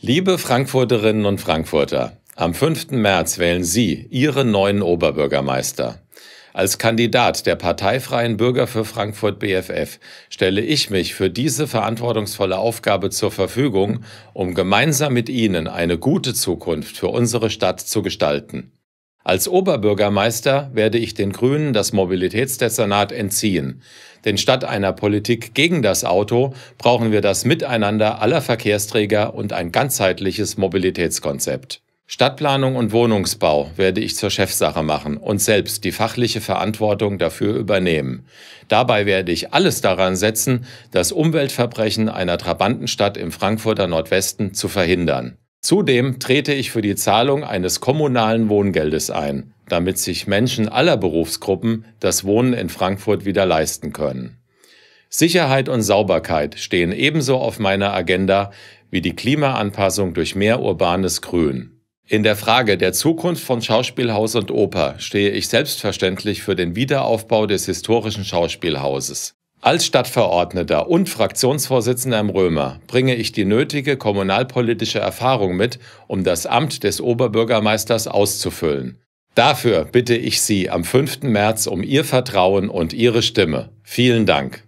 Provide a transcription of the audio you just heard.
Liebe Frankfurterinnen und Frankfurter, am 5. März wählen Sie Ihren neuen Oberbürgermeister. Als Kandidat der Parteifreien Bürger für Frankfurt BFF stelle ich mich für diese verantwortungsvolle Aufgabe zur Verfügung, um gemeinsam mit Ihnen eine gute Zukunft für unsere Stadt zu gestalten. Als Oberbürgermeister werde ich den Grünen das Mobilitätsdezernat entziehen. Denn statt einer Politik gegen das Auto brauchen wir das Miteinander aller Verkehrsträger und ein ganzheitliches Mobilitätskonzept. Stadtplanung und Wohnungsbau werde ich zur Chefsache machen und selbst die fachliche Verantwortung dafür übernehmen. Dabei werde ich alles daran setzen, das Umweltverbrechen einer Trabantenstadt im Frankfurter Nordwesten zu verhindern. Zudem trete ich für die Zahlung eines kommunalen Wohngeldes ein, damit sich Menschen aller Berufsgruppen das Wohnen in Frankfurt wieder leisten können. Sicherheit und Sauberkeit stehen ebenso auf meiner Agenda wie die Klimaanpassung durch mehr urbanes Grün. In der Frage der Zukunft von Schauspielhaus und Oper stehe ich selbstverständlich für den Wiederaufbau des historischen Schauspielhauses. Als Stadtverordneter und Fraktionsvorsitzender im Römer bringe ich die nötige kommunalpolitische Erfahrung mit, um das Amt des Oberbürgermeisters auszufüllen. Dafür bitte ich Sie am 5. März um Ihr Vertrauen und Ihre Stimme. Vielen Dank.